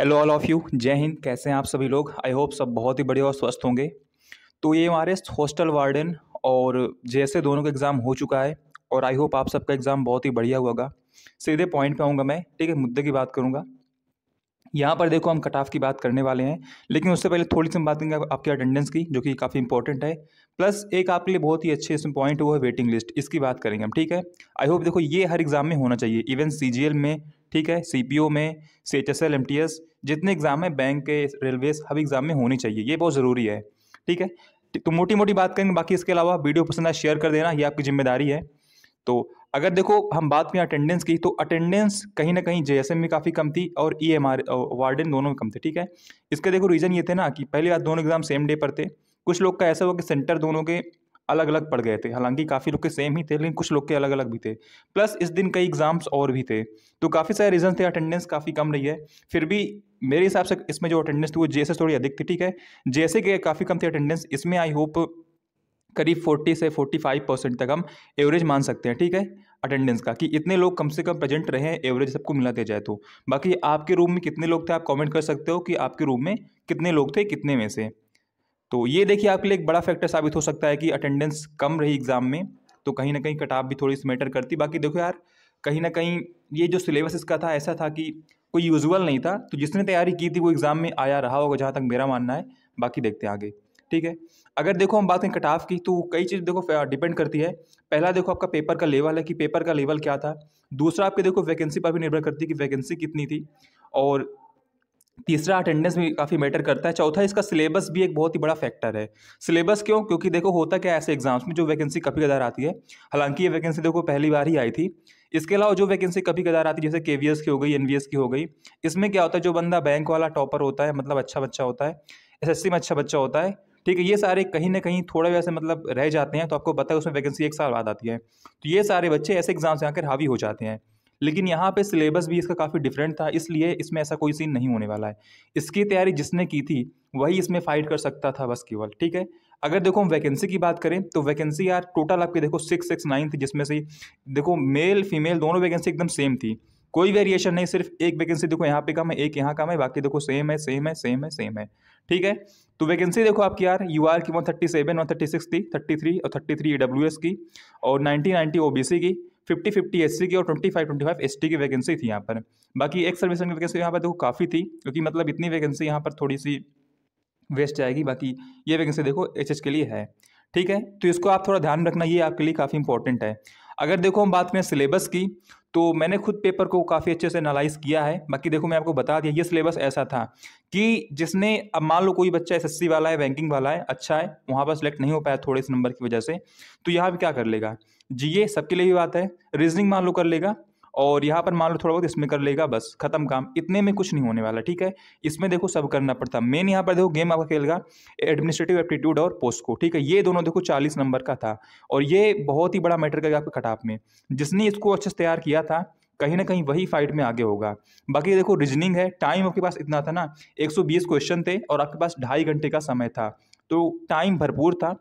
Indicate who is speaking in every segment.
Speaker 1: Hello all of you जय हिंद कैसे हैं आप सभी लोग आई होप सब बहुत ही बढ़िया और स्वस्थ होंगे तो ये हमारे हॉस्टल वार्डन और जैसे दोनों का एग्ज़ाम हो चुका है और आई होप आप सबका एग्ज़ाम बहुत ही बढ़िया होगा सीधे पॉइंट पे आऊँगा मैं ठीक है मुद्दे की बात करूँगा यहाँ पर देखो हम कट ऑफ की बात करने वाले हैं लेकिन उससे पहले थोड़ी सी हम बात करेंगे आपकी अटेंडेंस की जो कि काफ़ी इंपॉर्टेंट है प्लस एक आपके लिए बहुत ही अच्छे इसमें पॉइंट हुआ है वेटिंग लिस्ट इसकी बात करेंगे हम ठीक है आई होप देखो ये हर एग्ज़ाम में होना चाहिए इवन सी में ठीक है सी में C H S L M T S जितने एग्ज़ाम है बैंक के रेलवे हर एग्ज़ाम में होनी चाहिए ये बहुत ज़रूरी है ठीक है तो मोटी मोटी बात करेंगे बाकी इसके अलावा वीडियो पसंद आए शेयर कर देना ये आपकी जिम्मेदारी है तो अगर देखो हम बात करें अटेंडेंस की तो अटेंडेंस कहीं ना कहीं जे में काफ़ी कम थी और ई एम आर वार्डन दोनों में कम थे ठीक है इसका देखो रीज़न ये थे ना कि पहली बार दोनों एग्ज़ाम सेम डे पर थे कुछ लोग का ऐसा हुआ कि सेंटर दोनों के अलग अलग पड़ गए थे हालांकि काफ़ी लोग के सेम ही थे लेकिन कुछ लोग के अलग अलग भी थे प्लस इस दिन कई एग्ज़ाम्स और भी थे तो काफ़ी सारे रीज़न थे अटेंडेंस काफ़ी कम रही है फिर भी मेरे हिसाब से इसमें जो अटेंडेंस थी वो जे थोड़ी अधिक थी ठीक है जैसे के काफ़ी कम थी अटेंडेंस इसमें आई होप करीब फोर्टी से फोर्टी फाइव परसेंट तक हम एवरेज मान सकते हैं ठीक है अटेंडेंस का कि इतने लोग कम से कम प्रेजेंट रहे एवरेज सबको मिला दिया जाए तो बाकी आपके रूम में कितने लोग थे आप कमेंट कर सकते हो कि आपके रूम में कितने लोग थे कितने में से तो ये देखिए आपके लिए एक बड़ा फैक्टर साबित हो सकता है कि अटेंडेंस कम रही एग्ज़ाम में तो कहीं ना कहीं कटाप भी थोड़ी सी मैटर करती बाकी देखो यार कहीं ना कहीं ये जो सिलेबस इसका था ऐसा था कि कोई यूजुअल नहीं था तो जिसने तैयारी की थी वो एग्ज़ाम में आया रहा होगा जहाँ तक मेरा मानना है बाकी देखते हैं आगे ठीक है अगर देखो हम बात करें कटाफ की तो कई चीज़ देखो डिपेंड करती है पहला देखो आपका पेपर का लेवल है कि पेपर का लेवल क्या था दूसरा आपके देखो वैकेंसी पर भी निर्भर करती है कि वैकेंसी कितनी थी और तीसरा अटेंडेंस भी काफ़ी मैटर करता है चौथा इसका सिलेबस भी एक बहुत ही बड़ा फैक्टर है सिलेबस क्यों क्योंकि देखो होता क्या है ऐसे एग्जाम्स में जो वैकेंसी कभी कदार आती है हालांकि ये वैकेंसी देखो पहली बार ही आई थी इसके अलावा जो वैकेंसी कभी कदार आती है जैसे के की हो गई एन की हो गई इसमें क्या होता है जो बंदा बैंक वाला टॉपर होता है मतलब अच्छा बच्चा होता है एस में अच्छा बच्चा होता है ठीक है ये सारे कहीं ना कहीं थोड़े वैसे मतलब रह जाते हैं तो आपको पता है उसमें वैकेंसी एक साल बाद आती है तो ये सारे बच्चे ऐसे एग्जाम से आकर हावी हो जाते हैं लेकिन हम्म। यहाँ पे सिलेबस भी इसका काफ़ी डिफरेंट था इसलिए इसमें ऐसा कोई सीन नहीं होने वाला है इसकी तैयारी जिसने की थी वही इसमें फाइट कर सकता था बस केवल ठीक है अगर देखो हम वैकेंसी की बात करें तो वैकेंसी यार टोटल आपके देखो सिक्स सिक्स नाइन थी जिसमें से देखो मेल फीमेल दोनों वैकेंसी एकदम सेम थी कोई वेरिएशन नहीं सिर्फ एक वैकेंसी देखो यहाँ पे कम है एक यहाँ कम है बाकी देखो सेम है सेम है सेम है सेम है ठीक है तो वैकेंसी देखो आपकी यार यू आर की one thirty seven one thirty six थी थर्टी थ्री और thirty three E W S की और ninety ninety O B C की फिफ्टी फिफ्टी एस की और twenty five twenty five S की वैकेंसी थी यहाँ पर बाकी एक सर्विसमैन की वैकेंसी यहाँ पर देखो काफ़ी थी क्योंकि मतलब इतनी वैकेंसी यहाँ पर थोड़ी सी वेस्ट जाएगी बाकी ये वैकेंसी देखो एच के लिए है ठीक है तो इसको आप थोड़ा ध्यान रखना ये आपके लिए काफ़ी इंपॉर्टेंट है अगर देखो हम बात करें सिलेबस की तो मैंने खुद पेपर को काफ़ी अच्छे से एनालाइज किया है बाकी देखो मैं आपको बता दिया ये सिलेबस ऐसा था कि जिसने अब मान लो कोई बच्चा एस वाला है बैंकिंग वाला है अच्छा है वहाँ पर सिलेक्ट नहीं हो पाया थोड़े से नंबर की वजह से तो यहाँ पर क्या कर लेगा जी ये सबके लिए ही बात है रीजनिंग मान लो कर लेगा और यहाँ पर मान लो थोड़ा बहुत इसमें कर लेगा बस खत्म काम इतने में कुछ नहीं होने वाला ठीक है इसमें देखो सब करना पड़ता मेन यहाँ पर देखो गेम आपका खेलेगा एडमिनिस्ट्रेटिव एप्टीट्यूड और पोस्ट को ठीक है ये दोनों देखो चालीस नंबर का था और ये बहुत ही बड़ा मैटर करेगा आपके कटाप में जिसने इसको अच्छे से तैयार किया था कहीं ना कहीं वही फाइट में आगे होगा बाकी देखो रीजनिंग है टाइम आपके पास इतना था ना एक क्वेश्चन थे और आपके पास ढाई घंटे का समय था तो टाइम भरपूर था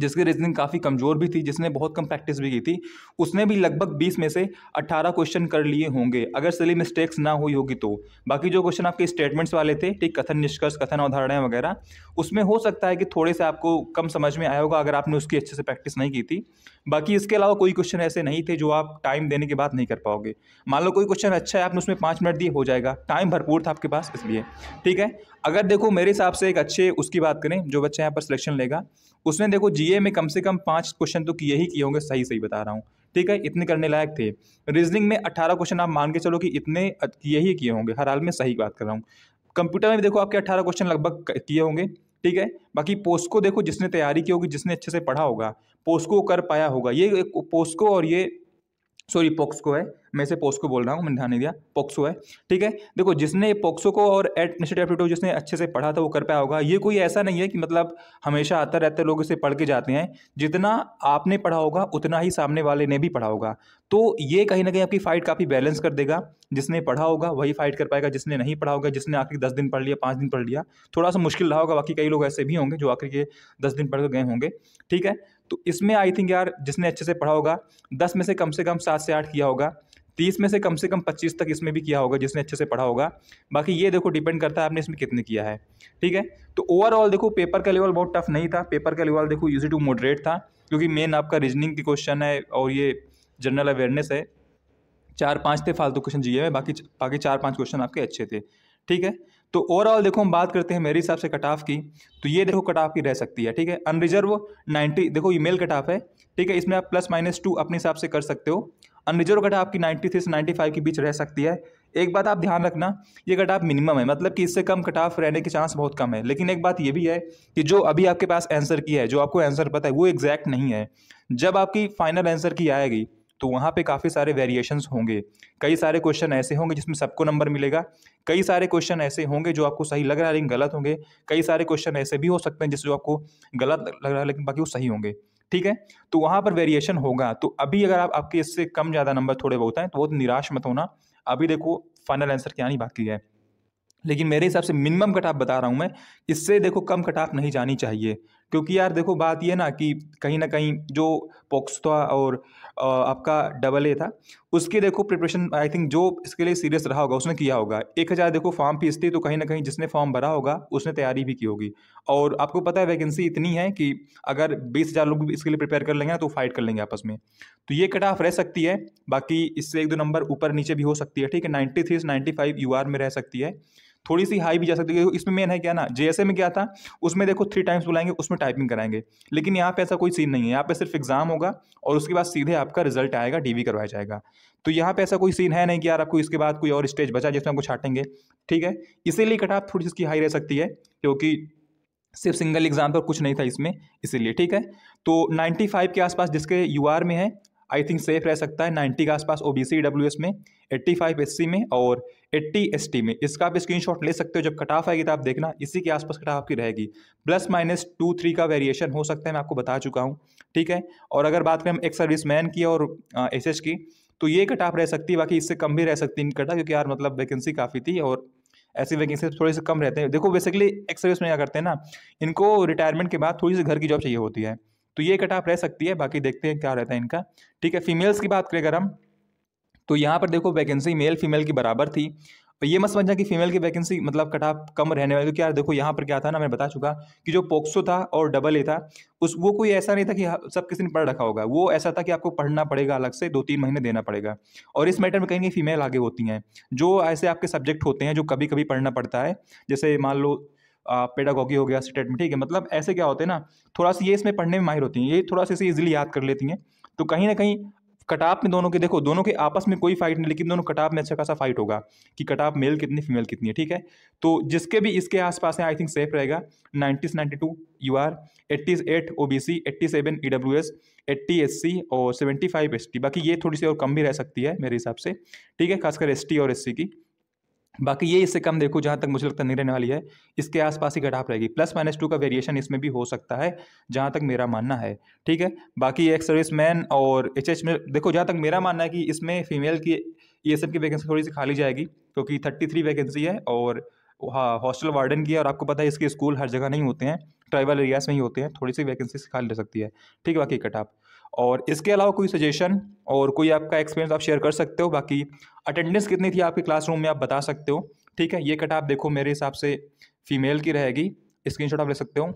Speaker 1: जिसकी रीजनिंग काफ़ी कमज़ोर भी थी जिसने बहुत कम प्रैक्टिस भी की थी उसने भी लगभग 20 में से 18 क्वेश्चन कर लिए होंगे अगर सिली मिस्टेक्स ना हुई होगी तो बाकी जो क्वेश्चन आपके स्टेटमेंट्स वाले थे ठीक कथन निष्कर्ष कथन अवधारणाएं वगैरह उसमें हो सकता है कि थोड़े से आपको कम समझ में आया होगा अगर आपने उसकी अच्छे से प्रैक्टिस नहीं की थी बाकी इसके अलावा कोई क्वेश्चन ऐसे नहीं थे जो आप टाइम देने के बाद नहीं कर पाओगे मान लो कोई क्वेश्चन अच्छा है आपने उसमें पाँच मिनट दिए हो जाएगा टाइम भरपूर था आपके पास इसलिए ठीक है अगर देखो मेरे हिसाब से एक अच्छे उसकी बात करें जो बच्चा यहाँ पर सिलेक्शन लेगा उसने देखो जीए में कम से कम पाँच क्वेश्चन तो किए ही किए होंगे सही सही बता रहा हूँ ठीक है इतने करने लायक थे रीजनिंग में अट्ठारह क्वेश्चन आप मान के चलो कि इतने किए ही किए होंगे हर हाल में सही बात कर रहा हूँ कंप्यूटर में देखो आपके अट्ठारह क्वेश्चन लगभग किए होंगे ठीक है बाकी पोस्को देखो जिसने तैयारी की होगी जिसने अच्छे से पढ़ा होगा पोस्को कर पाया होगा ये पोस्को और ये सॉरी पोक्सको है मैं इसे पोस्को बोल रहा हूँ मैंने ध्यान नहीं दिया पोक्सो है ठीक है देखो जिसने पोक्सो को और एडमिनिस्ट्रेटिव एप्टीट्यूड जिसने अच्छे से पढ़ा था वो कर पाया होगा ये कोई ऐसा नहीं है कि मतलब हमेशा आता रहते लोग इसे पढ़ के जाते हैं जितना आपने पढ़ा होगा उतना ही सामने वाले ने भी पढ़ा होगा तो ये कहीं ना कहीं आपकी फाइट काफ़ी बैलेंस कर देगा जिसने पढ़ा होगा वही फाइट कर पाएगा जिसने नहीं पढ़ा होगा जिसने आखिरी दस दिन पढ़ लिया पाँच दिन पढ़ लिया थोड़ा सा मुश्किल रहा होगा बाकी कई लोग ऐसे भी होंगे जो आखिर के दस दिन पढ़ गए होंगे ठीक है तो इसमें आई थिंक यार जिसने अच्छे से पढ़ा होगा दस में से कम से कम सात से आठ किया होगा तीस में से कम से कम पच्चीस तक इसमें भी किया होगा जिसने अच्छे से पढ़ा होगा बाकी ये देखो डिपेंड करता है आपने इसमें कितने किया है ठीक है तो ओवरऑल देखो पेपर का लेवल बहुत टफ नहीं था पेपर का लेवल देखो यूजी टू मॉडरेट था क्योंकि मेन आपका रीजनिंग की क्वेश्चन है और ये जनरल अवेयरनेस है चार पाँच थे फालतू क्वेश्चन जी में बाकी बाकी चार पाँच क्वेश्चन आपके अच्छे थे ठीक है तो ओवरऑल देखो हम बात करते हैं मेरे हिसाब से कट ऑफ की तो ये देखो कट ऑफ की रह सकती है ठीक है अनरिजर्व नाइन्टी देखो ये मेल कट ऑफ है ठीक है इसमें आप प्लस माइनस टू अपने हिसाब से कर सकते हो अनरिजर्व कट ऑफ की नाइन्टी थ्री से नाइन्टी फाइव के बीच रह सकती है एक बात आप ध्यान रखना ये कट ऑफ मिनिमम है मतलब कि इससे कम कट ऑफ रहने के चांस बहुत कम है लेकिन एक बात ये भी है कि जो अभी आपके पास आंसर की है जो आपको आंसर पता है वो एग्जैक्ट नहीं है जब आपकी फाइनल आंसर की आएगी तो वहाँ पे काफ़ी सारे वेरिएशंस होंगे कई सारे क्वेश्चन ऐसे होंगे जिसमें सबको नंबर मिलेगा कई सारे क्वेश्चन ऐसे होंगे जो आपको सही लग रहा है लेकिन गलत होंगे कई सारे क्वेश्चन ऐसे भी हो सकते हैं जिससे जो आपको गलत लग रहा है लेकिन बाकी वो सही होंगे ठीक है तो वहाँ पर वेरिएशन होगा तो अभी अगर आप आपके इससे कम ज़्यादा नंबर थोड़े बहुत हैं तो बहुत निराश मत होना अभी देखो फाइनल आंसर क्या नहीं बाकी है लेकिन मेरे हिसाब से मिनिमम कट ऑफ बता रहा हूँ मैं इससे देखो कम कट ऑफ नहीं जानी चाहिए क्योंकि यार देखो बात ये ना कि कहीं ना कहीं जो पॉक्स था और आपका डबल ए था उसके देखो प्रिपरेशन आई थिंक जो इसके लिए सीरियस रहा होगा उसने किया होगा एक हज़ार देखो फॉर्म फीस थी तो कहीं ना कहीं जिसने फॉर्म भरा होगा उसने तैयारी भी की होगी और आपको पता है वैकेंसी इतनी है कि अगर बीस हज़ार लोग इसके लिए प्रिपेयर कर लेंगे ना तो फाइट कर लेंगे आपस में तो ये कट ऑफ रह सकती है बाकी इससे एक दो नंबर ऊपर नीचे भी हो सकती है ठीक है नाइन्टी थ्री से नाइन्टी फाइव यू आर में रह सकती है थोड़ी सी हाई भी जा सकती है इसमें मेन है क्या ना जे में क्या था उसमें देखो थ्री टाइम्स बुलाएंगे उसमें टाइपिंग कराएंगे लेकिन यहाँ पे ऐसा कोई सीन नहीं है यहाँ पे सिर्फ एग्जाम होगा और उसके बाद सीधे आपका रिजल्ट आएगा डी करवाया जाएगा तो यहाँ पे ऐसा कोई सीन है नहीं कि यार आपको इसके बाद कोई और स्टेज बचा जिसमें आपको छाटेंगे ठीक है इसीलिए कटाप थोड़ी इसकी हाई रह सकती है क्योंकि सिर्फ सिंगल एग्जाम पर कुछ नहीं था इसमें इसीलिए ठीक है तो 95 के आसपास जिसके यूआर में है आई थिंक सेफ रह सकता है नाइन्टी के आसपास ओ बी सी एस में एट्टी फाइव एस सी में और एट्टी एस टी में इसका आप स्क्रीन शॉट ले सकते हो जब कट ऑफ आएगी तो आप देखना इसी के आसपास कट ऑफ आपकी रहेगी प्लस माइनस टू थ्री का वेरिएशन हो सकता है मैं आपको बता चुका हूँ ठीक है और अगर बात करें हम एक सर्विस मैन की और एस एच की तो ये कट ऑफ रह सकती है बाकी इससे कम भी रह सकती है इन क्योंकि यार मतलब वैकेंसी काफ़ी थी और ऐसी वैकेंसी थोड़ी सी कम रहते हैं देखो बेसिकली एक सर्विस में क्या करते हैं ना इनको रिटायरमेंट के बाद थोड़ी सी घर की जॉब चाहिए होती है तो ये कटाप रह सकती है बाकी देखते हैं क्या रहता है इनका ठीक है फीमेल्स की बात करें अगर हम तो यहाँ पर देखो वैकेंसी मेल फीमेल की बराबर थी और ये मत समझना कि फीमेल की वैकेंसी मतलब कटाप कम रहने वाली क्योंकि यार देखो यहाँ पर क्या था ना मैं बता चुका कि जो पोक्सो था और डबल ए था उस वो कोई ऐसा नहीं था कि सब किसी ने पढ़ रखा होगा वो ऐसा था कि आपको पढ़ना पड़ेगा अलग से दो तीन महीने देना पड़ेगा और इस मैटर में कहीं कहीं फीमेल आगे होती हैं जो ऐसे आपके सब्जेक्ट होते हैं जो कभी कभी पढ़ना पड़ता है जैसे मान लो पेडागॉगी हो गया स्टेट में ठीक है मतलब ऐसे क्या होते हैं ना थोड़ा सा ये इसमें पढ़ने में माहिर होती हैं ये थोड़ा सा इसे ईजिली याद कर लेती हैं तो कहीं ना कहीं कटाप में दोनों के देखो दोनों के आपस में कोई फाइट नहीं लेकिन दोनों कटाप में अच्छा खासा फाइट होगा कि कटाप मेल कितनी फीमेल कितनी है ठीक है तो जिसके भी इसके आसपास है आई थिंक सेफ रहेगा nineties ninety two U R eighty eight O B C eighty seven E W S eighty S C और सेवेंटी फाइव एस टी बाकी ये थोड़ी सी और कम भी रह सकती है मेरे हिसाब से ठीक है खासकर एस टी और एस सी की बाकी ये इससे कम देखो जहाँ तक मुझे लगता नहीं रहने वाली है इसके आसपास ही घटाप रहेगी प्लस माइनस टू का वेरिएशन इसमें भी हो सकता है जहाँ तक मेरा मानना है ठीक है बाकी एक सर्विस मैन और एच एच में देखो जहाँ तक मेरा मानना है कि इसमें फीमेल की ये सब की वैकेंसी थोड़ी सी खाली जाएगी क्योंकि थर्टी थ्री वैकेंसी है और हाँ हॉस्टल वार्डन की है और आपको पता है इसके स्कूल हर जगह नहीं होते हैं ट्राइबल एरियाज़ में ही होते हैं थोड़ी सी वैकेंसी खाली रह सकती है ठीक है बाकी कटाप और इसके अलावा कोई सजेशन और कोई आपका एक्सपीरियंस आप शेयर कर सकते हो बाकी अटेंडेंस कितनी थी आपके क्लासरूम में आप बता सकते हो ठीक है ये कट आप देखो मेरे हिसाब से फीमेल की रहेगी स्क्रीन आप ले सकते हो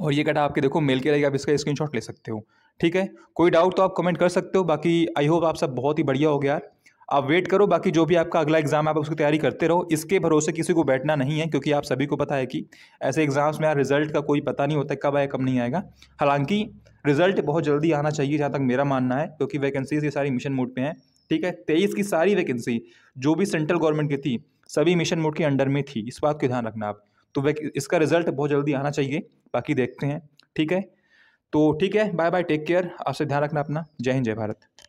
Speaker 1: और ये कट आपके देखो मेल की रहेगी आप इसका स्क्रीन ले सकते हो ठीक है कोई डाउट तो आप कमेंट कर सकते हो बाकी आई होप आप सब बहुत ही बढ़िया हो गया यार आप वेट करो बाकी जो भी आपका अगला एग्जाम आप उसकी तैयारी करते रहो इसके भरोसे किसी को बैठना नहीं है क्योंकि आप सभी को पता है कि ऐसे एग्जाम्स में यार रिजल्ट का कोई पता नहीं होता कब आया कब नहीं आएगा हालांकि रिजल्ट बहुत जल्दी आना चाहिए जहाँ तक मेरा मानना है क्योंकि वैकेंसीज ये सारी मिशन मोड पर हैं ठीक है तेईस की सारी वैकेंसी जो भी सेंट्रल गवर्नमेंट की थी सभी मिशन मोड के अंडर में थी इस बात का ध्यान रखना आप तो इसका रिजल्ट बहुत जल्दी आना चाहिए बाकी देखते हैं ठीक है तो ठीक है बाय बाय टेक केयर आपसे ध्यान रखना अपना जय हिंद जय भारत